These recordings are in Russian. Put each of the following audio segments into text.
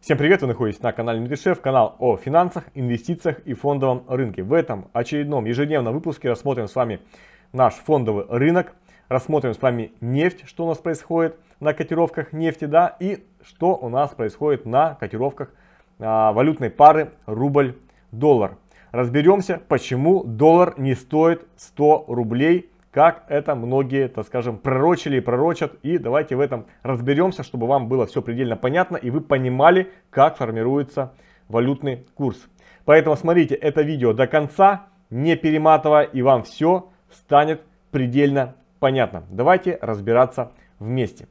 Всем привет, вы находитесь на канале Нутришеф, канал о финансах, инвестициях и фондовом рынке. В этом очередном ежедневном выпуске рассмотрим с вами наш фондовый рынок, рассмотрим с вами нефть, что у нас происходит на котировках нефти, да, и что у нас происходит на котировках а, валютной пары рубль-доллар. Разберемся, почему доллар не стоит 100 рублей как это многие, так скажем, пророчили и пророчат. И давайте в этом разберемся, чтобы вам было все предельно понятно и вы понимали, как формируется валютный курс. Поэтому смотрите это видео до конца, не перематывая, и вам все станет предельно понятно. Давайте разбираться вместе.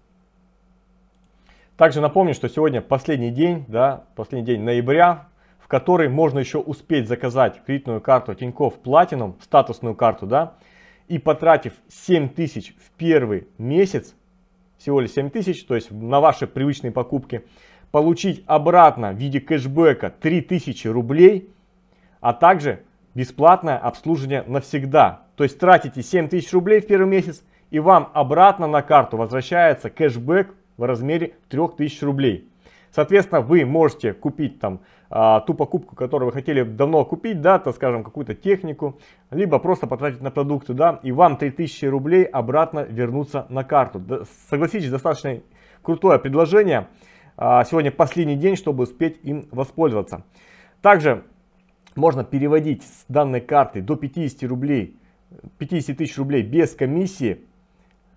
Также напомню, что сегодня последний день, да, последний день ноября, в который можно еще успеть заказать кредитную карту Тинькофф Platinum, статусную карту, да, и потратив 7 тысяч в первый месяц, всего лишь 7 тысяч, то есть на ваши привычные покупки, получить обратно в виде кэшбэка 3000 рублей, а также бесплатное обслуживание навсегда. То есть тратите 7 тысяч рублей в первый месяц, и вам обратно на карту возвращается кэшбэк в размере 3000 рублей. Соответственно, вы можете купить там а, ту покупку, которую вы хотели давно купить, да, то скажем, какую-то технику, либо просто потратить на продукты, да, и вам 3000 рублей обратно вернуться на карту. согласитесь, достаточно крутое предложение. А, сегодня последний день, чтобы успеть им воспользоваться. Также можно переводить с данной карты до 50 рублей, 50 тысяч рублей без комиссии,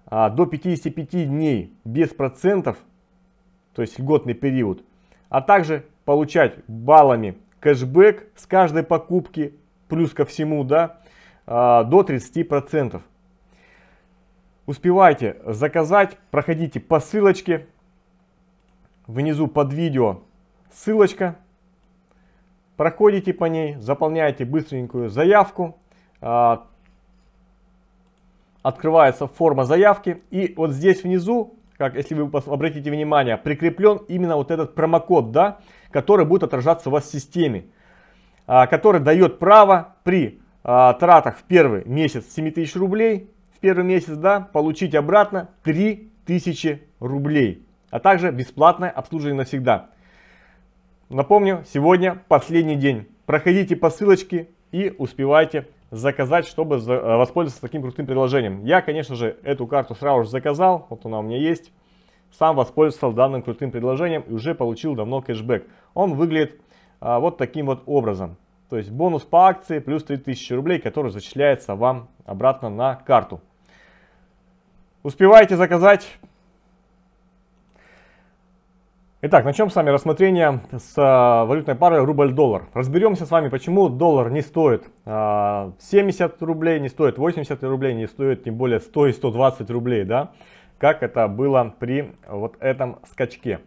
а, до 55 дней без процентов, то есть льготный период, а также получать баллами кэшбэк с каждой покупки, плюс ко всему, да, а, до 30%. Успевайте заказать, проходите по ссылочке. Внизу под видео ссылочка. Проходите по ней, заполняете быстренькую заявку. А, открывается форма заявки. И вот здесь внизу, как если вы обратите внимание, прикреплен именно вот этот промокод, да, который будет отражаться у вас в системе, а, который дает право при а, тратах в первый месяц 7000 рублей, в первый месяц, да, получить обратно 3000 рублей, а также бесплатное обслуживание навсегда. Напомню, сегодня последний день. Проходите по ссылочке и успевайте заказать, чтобы а, воспользоваться таким крутым предложением. Я, конечно же, эту карту сразу же заказал, вот она у меня есть сам воспользовался данным крутым предложением и уже получил давно кэшбэк. Он выглядит а, вот таким вот образом. То есть бонус по акции плюс 3000 рублей, который зачисляется вам обратно на карту. Успевайте заказать. Итак, начнем с вами рассмотрение с а, валютной пары рубль-доллар. Разберемся с вами, почему доллар не стоит 70 а, рублей, не стоит 80 рублей, не стоит тем более 100 и 120 рублей. Да? как это было при вот этом скачке.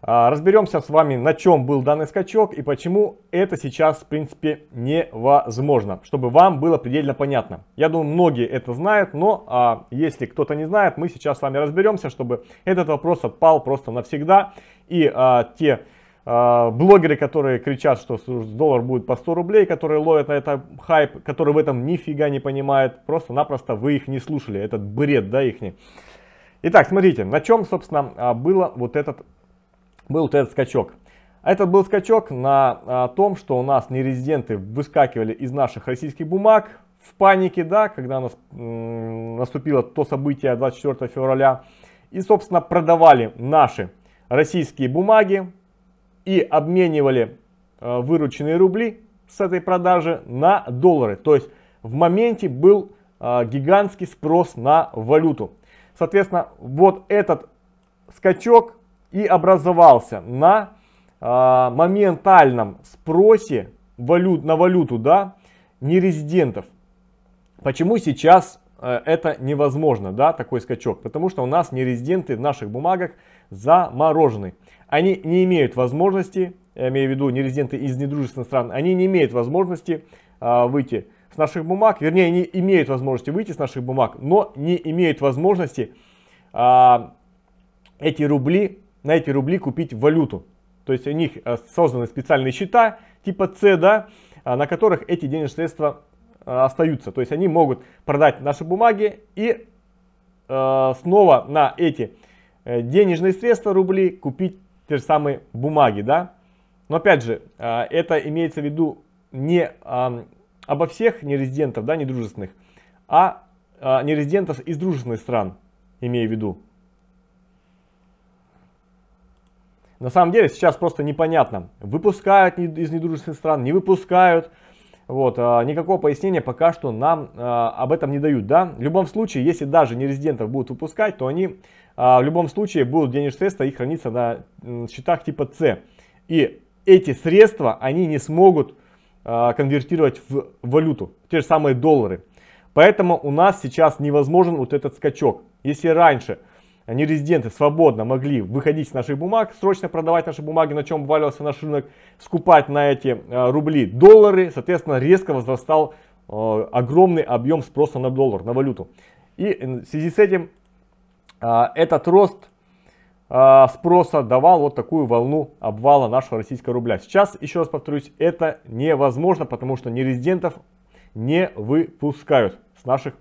А, разберемся с вами, на чем был данный скачок и почему это сейчас, в принципе, невозможно, чтобы вам было предельно понятно. Я думаю, многие это знают, но а, если кто-то не знает, мы сейчас с вами разберемся, чтобы этот вопрос отпал просто навсегда. И а, те а, блогеры, которые кричат, что доллар будет по 100 рублей, которые ловят на это хайп, которые в этом нифига не понимают, просто-напросто вы их не слушали, этот бред, да, ихний. Итак, смотрите, на чем, собственно, а, было вот этот, был вот этот скачок. Это был скачок на а, том, что у нас нерезиденты выскакивали из наших российских бумаг в панике, да, когда у нас наступило то событие 24 февраля. И, собственно, продавали наши российские бумаги и обменивали а, вырученные рубли с этой продажи на доллары. То есть в моменте был гигантский спрос на валюту. Соответственно, вот этот скачок и образовался на э, моментальном спросе валют, на валюту да, нерезидентов. Почему сейчас э, это невозможно, да, такой скачок? Потому что у нас нерезиденты в наших бумагах заморожены. Они не имеют возможности, я имею в виду нерезиденты из недружественных стран, они не имеют возможности э, выйти с наших бумаг, вернее, они имеют возможности выйти с наших бумаг, но не имеют возможности а, эти рубли, на эти рубли купить валюту. То есть у них э, созданы специальные счета типа С, да, а, на которых эти денежные средства э, остаются. То есть они могут продать наши бумаги и э, снова на эти э, денежные средства рубли купить те же самые бумаги, да. Но опять же, э, это имеется в виду не обо всех нерезидентов, да, недружественных, а, а нерезидентов из дружественных стран, имею в виду. На самом деле сейчас просто непонятно, выпускают из недружественных стран, не выпускают. Вот, а, никакого пояснения пока что нам а, об этом не дают, да. В любом случае, если даже нерезидентов будут выпускать, то они а, в любом случае будут денежные средства и храниться на счетах типа С. И эти средства они не смогут а, конвертировать в валюту, те же самые доллары. Поэтому у нас сейчас невозможен вот этот скачок. Если раньше они резиденты свободно могли выходить с наших бумаг, срочно продавать наши бумаги, на чем валялся наш рынок, скупать на эти а, рубли доллары, соответственно, резко возрастал а, огромный объем спроса на доллар, на валюту. И э, в связи с этим этот рост Э, спроса давал вот такую волну обвала нашего российского рубля. Сейчас, еще раз повторюсь, это невозможно, потому что нерезидентов не выпускают с наших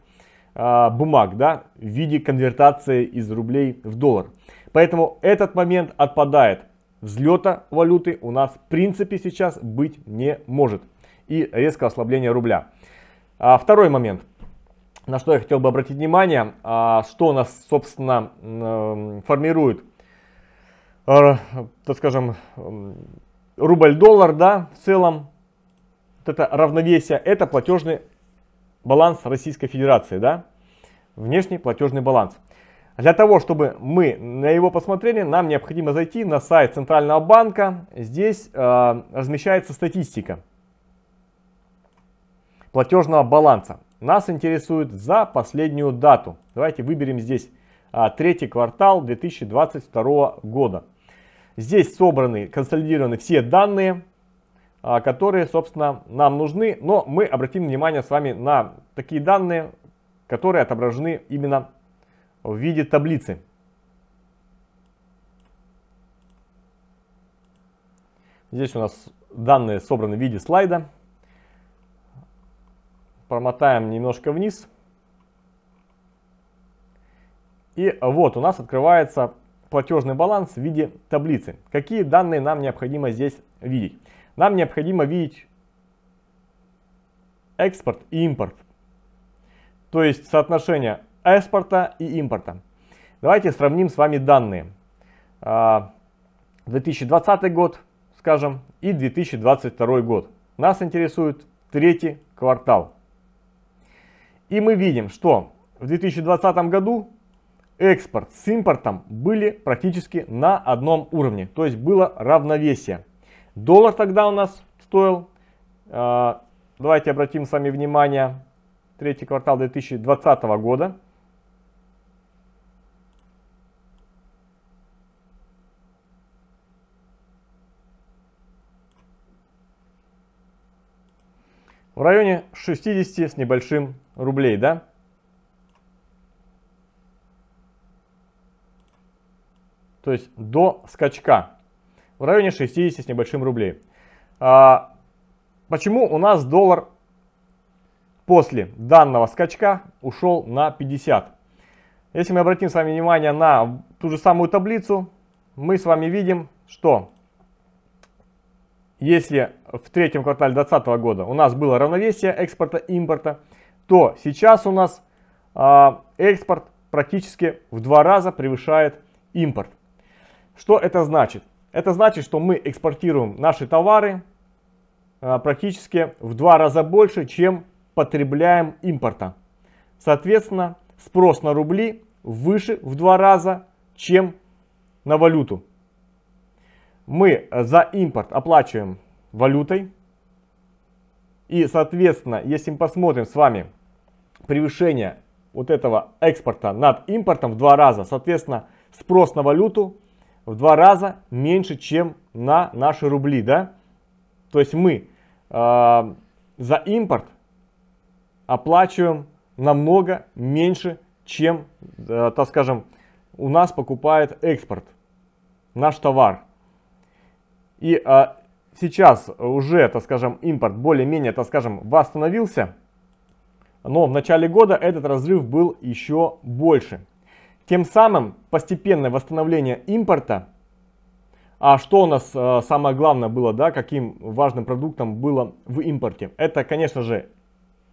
э, бумаг да, в виде конвертации из рублей в доллар. Поэтому этот момент отпадает. Взлета валюты у нас в принципе сейчас быть не может. И резкое ослабление рубля. А, второй момент на что я хотел бы обратить внимание, а, что у нас, собственно, э, формирует Э, так скажем, эм, рубль-доллар, да, в целом, вот это равновесие, это платежный баланс Российской Федерации, да, внешний платежный баланс. Для того, чтобы мы на его посмотрели, нам необходимо зайти на сайт Центрального банка. Здесь э, размещается статистика платежного баланса. Нас интересует за последнюю дату. Давайте выберем здесь а, третий квартал 2022 года. Здесь собраны, консолидированы все данные, а, которые, собственно, нам нужны. Но мы обратим внимание с вами на такие данные, которые отображены именно в виде таблицы. Здесь у нас данные собраны в виде слайда. Промотаем немножко вниз. И вот у нас открывается платежный баланс в виде таблицы. Какие данные нам необходимо здесь видеть? Нам необходимо видеть экспорт и импорт. То есть соотношение экспорта и импорта. Давайте сравним с вами данные. 2020 а, год, скажем, и 2022 год. Нас интересует третий квартал. И мы видим, что в 2020 году экспорт с импортом были практически на одном уровне, то есть было равновесие. Доллар тогда у нас стоил, э, давайте обратим с вами внимание, третий квартал 2020 года. В районе 60 с небольшим рублей, да? то есть до скачка в районе 60 с небольшим рублей. А, почему у нас доллар после данного скачка ушел на 50? Если мы обратим с вами внимание на ту же самую таблицу, мы с вами видим, что если в третьем квартале 2020 года у нас было равновесие экспорта и импорта, то сейчас у нас э, экспорт практически в два раза превышает импорт. Что это значит? Это значит, что мы экспортируем наши товары а, практически в два раза больше, чем потребляем импорта. Соответственно, спрос на рубли выше в два раза, чем на валюту. Мы за импорт оплачиваем валютой. И, соответственно, если мы посмотрим с вами превышение вот этого экспорта над импортом в два раза, соответственно, спрос на валюту в два раза меньше, чем на наши рубли, да? То есть мы э, за импорт оплачиваем намного меньше, чем, э, так скажем, у нас покупает экспорт, наш товар. И э, сейчас уже, так скажем, импорт более-менее, так скажем, восстановился, но в начале года этот разрыв был еще больше. Тем самым постепенное восстановление импорта, а что у нас э, самое главное было, да, каким важным продуктом было в импорте, это, конечно же,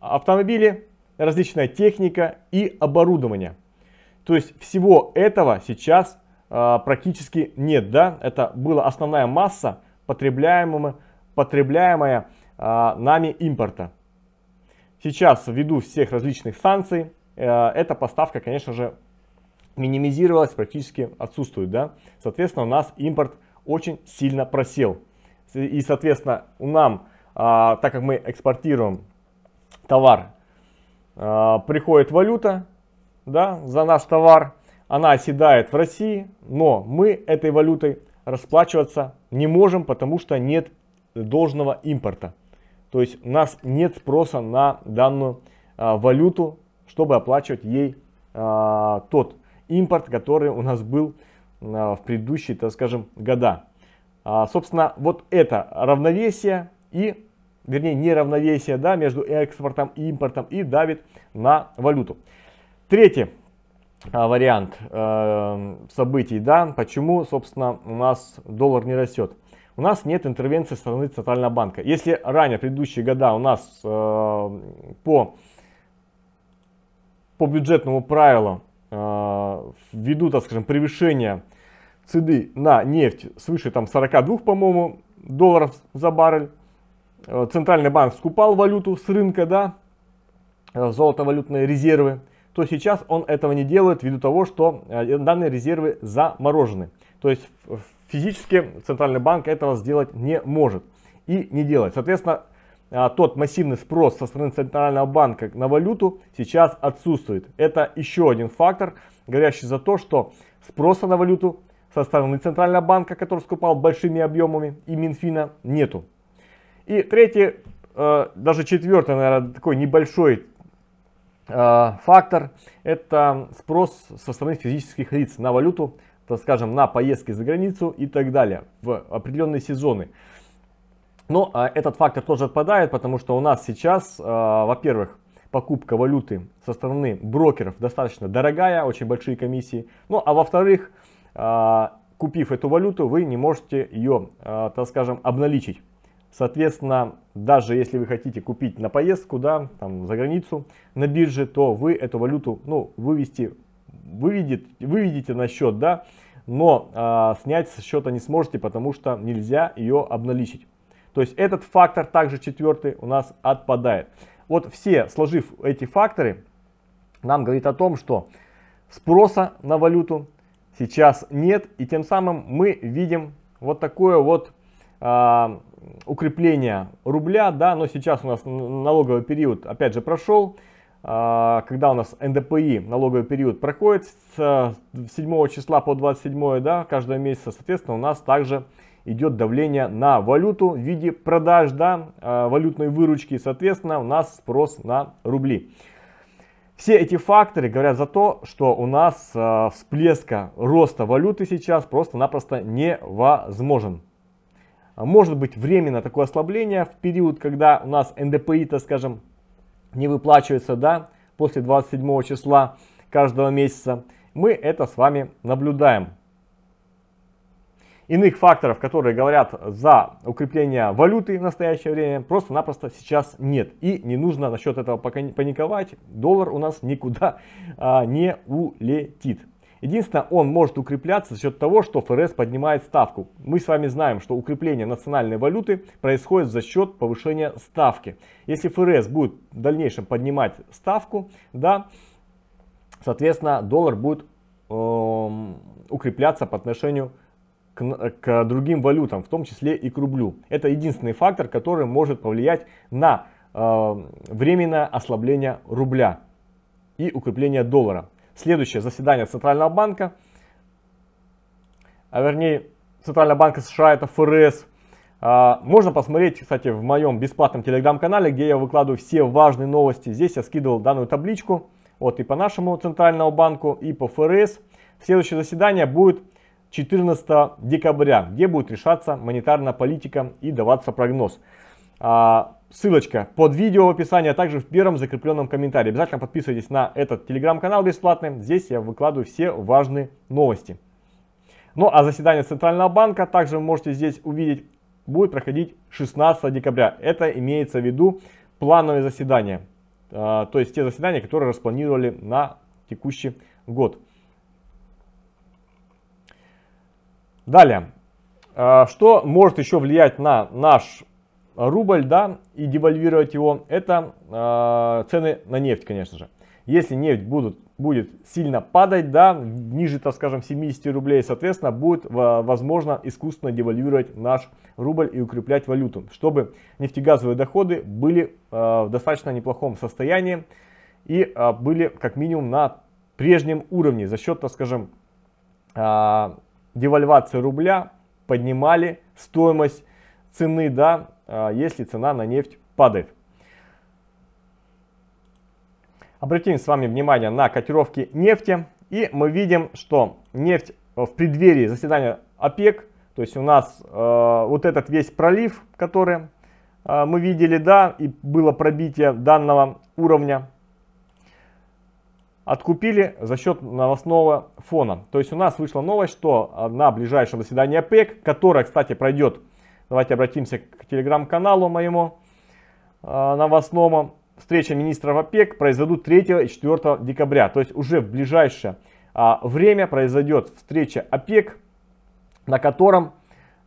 автомобили, различная техника и оборудование. То есть всего этого сейчас э, практически нет, да, это была основная масса потребляемого, потребляемая э, нами импорта. Сейчас ввиду всех различных санкций, э, эта поставка, конечно же, минимизировалась, практически отсутствует. Да? Соответственно, у нас импорт очень сильно просел. И, соответственно, у нам, а, так как мы экспортируем товар, а, приходит валюта да, за наш товар, она оседает в России, но мы этой валютой расплачиваться не можем, потому что нет должного импорта. То есть у нас нет спроса на данную а, валюту, чтобы оплачивать ей а, тот импорт, который у нас был а, в предыдущие, так скажем, года. А, собственно, вот это равновесие и, вернее, неравновесие да, между экспортом и импортом и давит на валюту. Третий а, вариант э, событий, да, почему, собственно, у нас доллар не растет. У нас нет интервенции со стороны Центрального банка. Если ранее, в предыдущие года у нас э, по, по бюджетному правилу Э, ввиду, так скажем, превышения цены на нефть свыше там 42, по-моему, долларов за баррель, э, центральный банк скупал валюту с рынка, да, э, золотовалютные резервы, то сейчас он этого не делает ввиду того, что данные резервы заморожены. То есть физически центральный банк этого сделать не может и не делает. Соответственно, а, тот массивный спрос со стороны Центрального банка на валюту сейчас отсутствует. Это еще один фактор, говорящий за то, что спроса на валюту со стороны Центрального банка, который скупал большими объемами, и Минфина нету. И третий, э, даже четвертый, наверное, такой небольшой э, фактор, это спрос со стороны физических лиц на валюту, так скажем, на поездки за границу и так далее в определенные сезоны. Но ну, а, этот фактор тоже отпадает, потому что у нас сейчас, а, во-первых, покупка валюты со стороны брокеров достаточно дорогая, очень большие комиссии. Ну а во-вторых, а, купив эту валюту, вы не можете ее, а, так скажем, обналичить. Соответственно, даже если вы хотите купить на поездку, да, там, за границу, на бирже, то вы эту валюту, ну, вывести, выведет, выведите на счет, да, но а, снять со счета не сможете, потому что нельзя ее обналичить. То есть этот фактор, также четвертый, у нас отпадает. Вот все, сложив эти факторы, нам говорит о том, что спроса на валюту сейчас нет. И тем самым мы видим вот такое вот а, укрепление рубля. да, Но сейчас у нас налоговый период опять же прошел. А, когда у нас НДПИ, налоговый период, проходит с 7 числа по 27 да, каждого месяца, соответственно, у нас также идет давление на валюту в виде продаж, да, э, валютной выручки, соответственно, у нас спрос на рубли. Все эти факторы говорят за то, что у нас э, всплеска роста валюты сейчас просто-напросто невозможен. Может быть временно такое ослабление в период, когда у нас НДПИ, так скажем, не выплачивается, да, после 27 числа каждого месяца. Мы это с вами наблюдаем иных факторов, которые говорят за укрепление валюты в настоящее время, просто-напросто сейчас нет. И не нужно насчет этого паниковать. Доллар у нас никуда а, не улетит. Единственное, он может укрепляться за счет того, что ФРС поднимает ставку. Мы с вами знаем, что укрепление национальной валюты происходит за счет повышения ставки. Если ФРС будет в дальнейшем поднимать ставку, да, соответственно, доллар будет э, укрепляться по отношению к к, к другим валютам, в том числе и к рублю. Это единственный фактор, который может повлиять на э, временное ослабление рубля и укрепление доллара. Следующее заседание Центрального банка, а вернее Центрального банка США, это ФРС. А, можно посмотреть, кстати, в моем бесплатном телеграм-канале, где я выкладываю все важные новости. Здесь я скидывал данную табличку, вот и по нашему Центральному банку, и по ФРС. Следующее заседание будет 14 декабря, где будет решаться монетарная политика и даваться прогноз. А, ссылочка под видео в описании, а также в первом закрепленном комментарии. Обязательно подписывайтесь на этот телеграм-канал бесплатный. Здесь я выкладываю все важные новости. Ну а заседание Центрального банка также вы можете здесь увидеть, будет проходить 16 декабря. Это имеется в виду плановые заседания, а, То есть те заседания, которые распланировали на текущий год. Далее, а, что может еще влиять на наш рубль, да, и девальвировать его, это а, цены на нефть, конечно же. Если нефть будут, будет сильно падать, да, ниже, так скажем, 70 рублей, соответственно, будет а, возможно искусственно девальвировать наш рубль и укреплять валюту, чтобы нефтегазовые доходы были в достаточно неплохом состоянии и были как минимум на прежнем уровне за счет, так скажем, девальвацию рубля поднимали стоимость цены, да, а, если цена на нефть падает. Обратим с вами внимание на котировки нефти. И мы видим, что нефть в преддверии заседания ОПЕК, то есть у нас э, вот этот весь пролив, который э, мы видели, да, и было пробитие данного уровня откупили за счет новостного фона. То есть у нас вышла новость, что а, на ближайшем заседании ОПЕК, которое, кстати, пройдет, давайте обратимся к телеграм-каналу моему а, новостному, встреча министров ОПЕК произойдут 3 и 4 декабря. То есть уже в ближайшее а, время произойдет встреча ОПЕК, на котором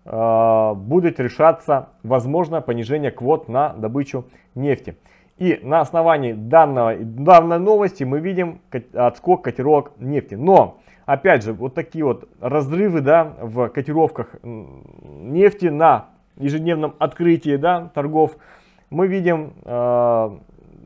будет решаться возможное понижение квот на добычу нефти. И на основании данного, данной новости мы видим отскок котировок нефти. Но, опять же, вот такие вот разрывы да, в котировках нефти на ежедневном открытии да, торгов мы видим э,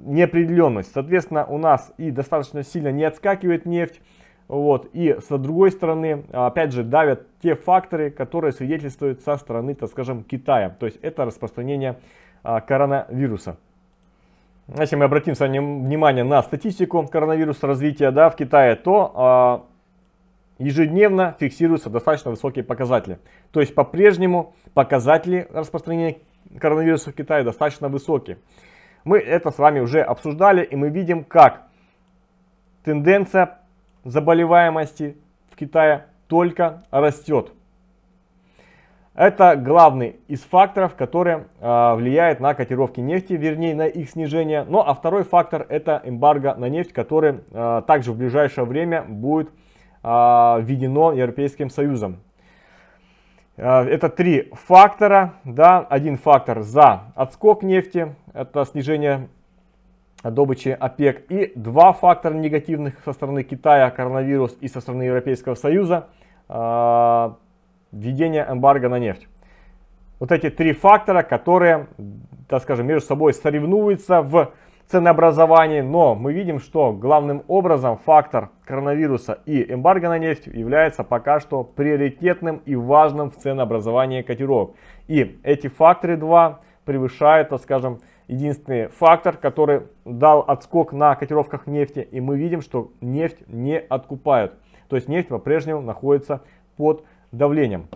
неопределенность. Соответственно, у нас и достаточно сильно не отскакивает нефть. Вот. И с другой стороны, опять же, давят те факторы, которые свидетельствуют со стороны, так скажем, Китая. То есть это распространение а, коронавируса если мы обратим с вами внимание на статистику коронавируса развития да, в Китае, то э, ежедневно фиксируются достаточно высокие показатели. То есть по-прежнему показатели распространения коронавируса в Китае достаточно высокие. Мы это с вами уже обсуждали и мы видим, как тенденция заболеваемости в Китае только растет. Это главный из факторов, который э, влияет на котировки нефти, вернее на их снижение. Ну а второй фактор это эмбарго на нефть, который э, также в ближайшее время будет э, введено Европейским Союзом. Это три фактора. Да? Один фактор за отскок нефти, это снижение добычи ОПЕК. И два фактора негативных со стороны Китая, коронавирус и со стороны Европейского Союза введение эмбарго на нефть. Вот эти три фактора, которые, так скажем, между собой соревнуются в ценообразовании, но мы видим, что главным образом фактор коронавируса и эмбарго на нефть является пока что приоритетным и важным в ценообразовании котировок. И эти факторы два превышают, так скажем, единственный фактор, который дал отскок на котировках нефти. И мы видим, что нефть не откупают. То есть нефть по-прежнему находится под давлением.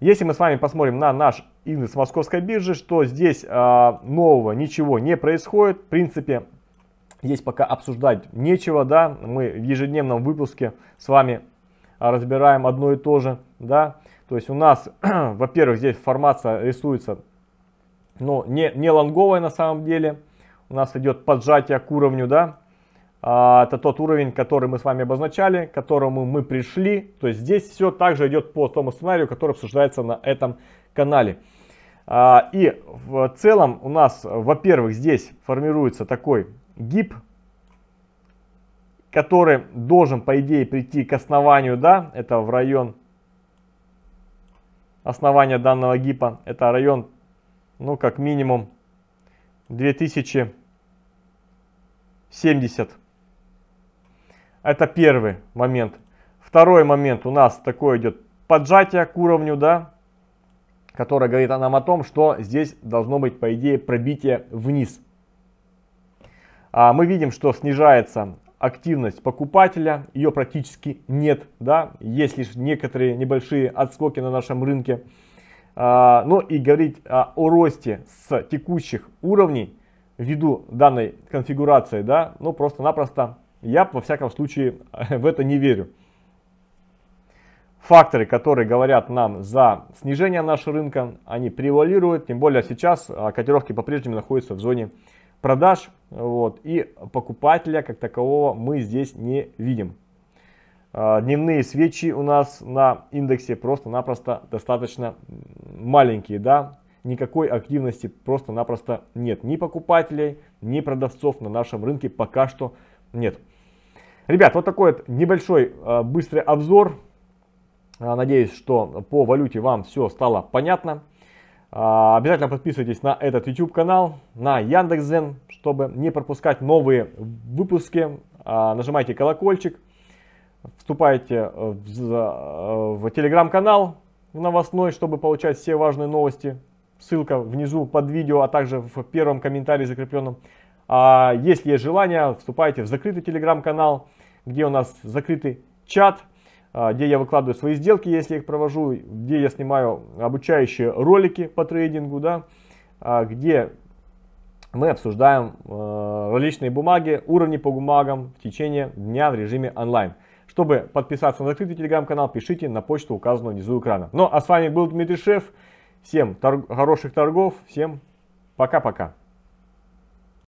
Если мы с вами посмотрим на наш индекс московской биржи, что здесь а, нового ничего не происходит. В принципе, здесь пока обсуждать нечего, да, мы в ежедневном выпуске с вами а, разбираем одно и то же, да. То есть у нас, во-первых, здесь формация рисуется, но ну, не, не лонговая на самом деле. У нас идет поджатие к уровню, да, а, это тот уровень, который мы с вами обозначали, к которому мы пришли. То есть здесь все также идет по тому сценарию, который обсуждается на этом канале. А, и в целом у нас, во-первых, здесь формируется такой гиб, который должен, по идее, прийти к основанию, да, это в район основания данного гипа, это район, ну, как минимум 2070 это первый момент. Второй момент у нас такое идет поджатие к уровню, да, которое говорит нам о том, что здесь должно быть, по идее, пробитие вниз. А мы видим, что снижается активность покупателя, ее практически нет, да, есть лишь некоторые небольшие отскоки на нашем рынке. А, но ну и говорить а, о росте с текущих уровней ввиду данной конфигурации, да, ну просто-напросто я, во всяком случае, в это не верю. Факторы, которые говорят нам за снижение нашего рынка, они превалируют. Тем более сейчас а, котировки по-прежнему находятся в зоне продаж. Вот, и покупателя как такового мы здесь не видим. А, дневные свечи у нас на индексе просто-напросто достаточно маленькие, да, никакой активности просто-напросто нет. Ни покупателей, ни продавцов на нашем рынке пока что нет. Ребят, вот такой вот небольшой э, быстрый обзор. Э, надеюсь, что по валюте вам все стало понятно. Э, обязательно подписывайтесь на этот YouTube канал, на Яндекс.Зен, чтобы не пропускать новые выпуски. Нажимайте колокольчик, вступайте в, в телеграм-канал новостной, чтобы получать все важные новости. Ссылка внизу под видео, а также в первом комментарии закрепленном. А если есть желание, вступайте в закрытый телеграм-канал, где у нас закрытый чат, а, где я выкладываю свои сделки, если их провожу, где я снимаю обучающие ролики по трейдингу, да, а, где мы обсуждаем а, различные бумаги, уровни по бумагам в течение дня в режиме онлайн. Чтобы подписаться на закрытый телеграм-канал, пишите на почту, указанную внизу экрана. Ну а с вами был Дмитрий Шеф. Всем торг хороших торгов, всем пока-пока.